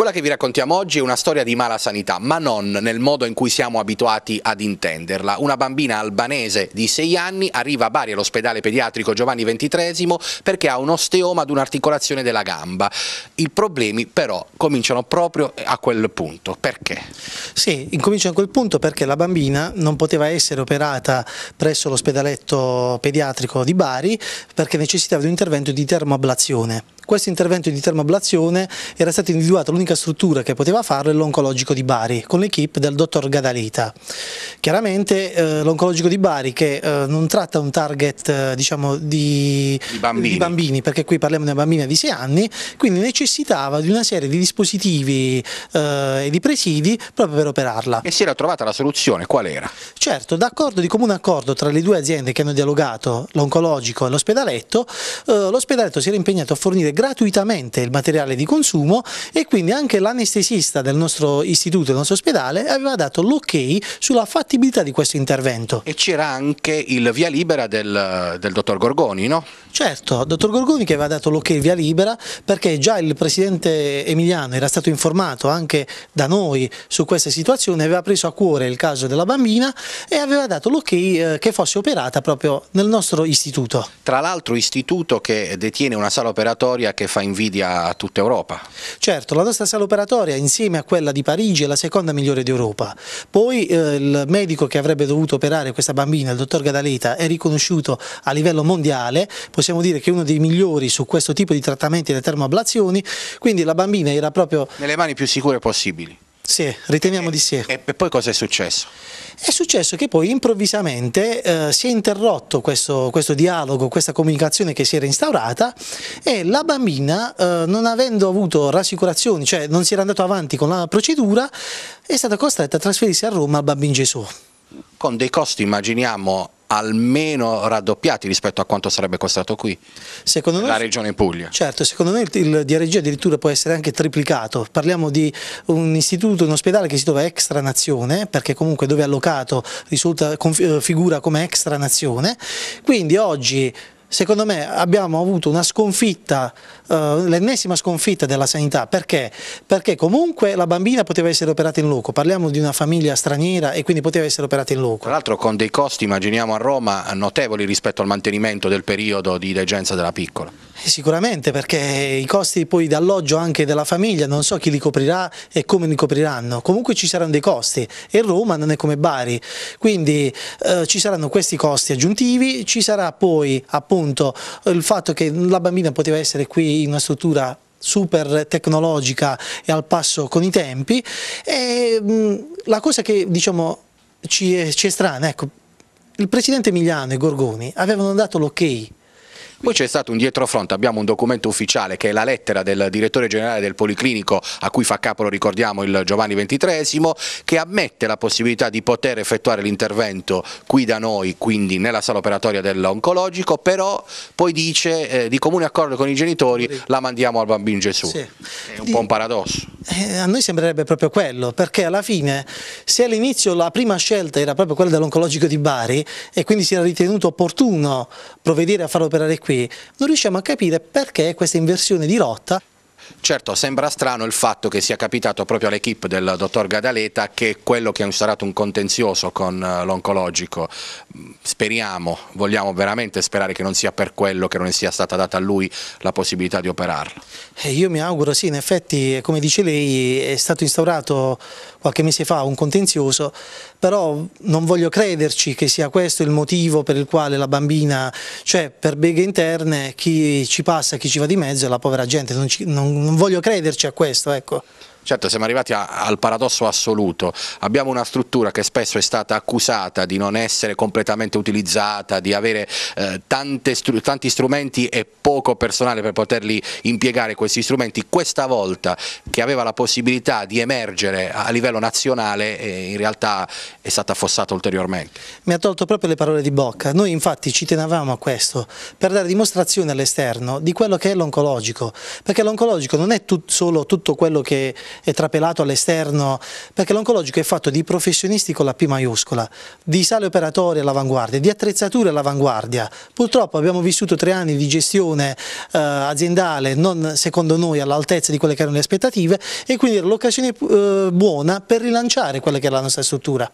Quella che vi raccontiamo oggi è una storia di mala sanità, ma non nel modo in cui siamo abituati ad intenderla. Una bambina albanese di 6 anni arriva a Bari all'ospedale pediatrico Giovanni XXIII perché ha un osteoma ad un'articolazione della gamba. I problemi però cominciano proprio a quel punto. Perché? Sì, incominciano a quel punto perché la bambina non poteva essere operata presso l'ospedaletto pediatrico di Bari perché necessitava di un intervento di termoablazione questo intervento di termoablazione era stata individuata l'unica struttura che poteva farlo, l'oncologico di Bari, con l'equipe del dottor Gadalita. Chiaramente eh, l'oncologico di Bari che eh, non tratta un target eh, diciamo, di, di, bambini. di, bambini. perché qui parliamo di una bambina di 6 anni, quindi necessitava di una serie di dispositivi eh, e di presidi proprio per operarla. E si era trovata la soluzione, qual era? Certo, d'accordo, di comune accordo tra le due aziende che hanno dialogato, l'oncologico e l'ospedaletto, eh, l'ospedaletto si era impegnato a fornire gratuitamente il materiale di consumo e quindi anche l'anestesista del nostro istituto, del nostro ospedale, aveva dato l'ok sulla fattura fattibilità di questo intervento. E c'era anche il via libera del, del, dottor Gorgoni, no? Certo, dottor Gorgoni che aveva dato l'ok via libera perché già il presidente Emiliano era stato informato anche da noi su questa situazione, aveva preso a cuore il caso della bambina e aveva dato l'ok eh, che fosse operata proprio nel nostro istituto. Tra l'altro istituto che detiene una sala operatoria che fa invidia a tutta Europa. Certo, la nostra sala operatoria insieme a quella di Parigi è la seconda migliore d'Europa. Poi eh, il medico che avrebbe dovuto operare questa bambina, il dottor Gadaleta, è riconosciuto a livello mondiale, possiamo dire che è uno dei migliori su questo tipo di trattamenti delle termoablazioni, quindi la bambina era proprio... Nelle mani più sicure possibili. Sì, riteniamo e, di sì. E, poi cosa è successo? È successo che poi improvvisamente eh, si è interrotto questo, questo, dialogo, questa comunicazione che si era instaurata e la bambina, eh, non avendo avuto rassicurazioni, cioè non si era andato avanti con la procedura, è stata costretta a trasferirsi a Roma al bambino Gesù. Con dei costi, immaginiamo, almeno raddoppiati rispetto a quanto sarebbe costato qui secondo la noi, regione Puglia. Certo, secondo me il DRG addirittura può essere anche triplicato, parliamo di un istituto, un ospedale che si trova extra nazione, perché comunque dove è allocato risulta, eh, figura come extra nazione, quindi oggi secondo me abbiamo avuto una sconfitta, eh, l'ennesima sconfitta della sanità, perché? Perché comunque la bambina poteva essere operata in loco, parliamo di una famiglia straniera e quindi poteva essere operata in loco. Tra l'altro con dei costi, immaginiamo a Roma, notevoli rispetto al mantenimento del periodo di degenza della piccola. Eh, sicuramente perché i costi poi d'alloggio anche della famiglia non so chi li coprirà e come li copriranno, comunque ci saranno dei costi e Roma non è come Bari, quindi eh, ci saranno questi costi aggiuntivi, ci sarà poi appunto appunto eh, il fatto che la bambina poteva essere qui in una struttura super tecnologica e al passo con i tempi e mm, la cosa che diciamo ci è, ci è strana, ecco, il presidente Emiliano e Gorgoni avevano dato l'ok okay poi c'è stato un dietrofront, abbiamo un documento ufficiale che è la lettera del direttore generale del Policlinico a cui fa capo, lo ricordiamo, il Giovanni XXIII, che ammette la possibilità di poter effettuare l'intervento qui da noi, quindi nella sala operatoria dell'oncologico, però poi dice eh, di comune accordo con i genitori la mandiamo al bambino Gesù. Sì. È un di... po' un paradosso. Eh, a noi sembrerebbe proprio quello, perché alla fine se all'inizio la prima scelta era proprio quella dell'oncologico di Bari e quindi si era ritenuto opportuno provvedere a farlo operare qui, non riusciamo a capire perché questa inversione di rotta Certo, sembra strano il fatto che sia capitato proprio all'equipe del dottor Gadaleta che è quello che ha instaurato un contenzioso con eh, l'oncologico, mm, speriamo, vogliamo veramente sperare che non sia per quello che non sia stata data a lui la possibilità di operarlo. Eh, io mi auguro, sì, in effetti, come dice lei, è stato instaurato qualche mese fa un contenzioso, però non voglio crederci che sia questo il motivo per il quale la bambina, cioè per beghe interne, chi ci passa, chi ci va di mezzo è la povera gente, non, ci, non non voglio crederci a questo, ecco. Certo, siamo arrivati a, al paradosso assoluto. Abbiamo una struttura che spesso è stata accusata di non essere completamente utilizzata, di avere eh, tante, str tanti strumenti e poco personale per poterli impiegare questi strumenti. Questa volta che aveva la possibilità di emergere a livello nazionale eh, in realtà è stata affossata ulteriormente. Mi ha tolto proprio le parole di bocca. Noi infatti ci tenevamo a questo per dare dimostrazione all'esterno di quello che è l'oncologico, perché l'oncologico non è tut solo tutto quello che è trapelato all'esterno, perché l'oncologico è fatto di professionisti con la P maiuscola, di sale operatorie all'avanguardia, di attrezzature all'avanguardia. Purtroppo abbiamo vissuto tre anni di gestione eh, aziendale non secondo noi all'altezza di quelle che erano le aspettative e quindi era l'occasione eh, buona per rilanciare quella che è la nostra struttura.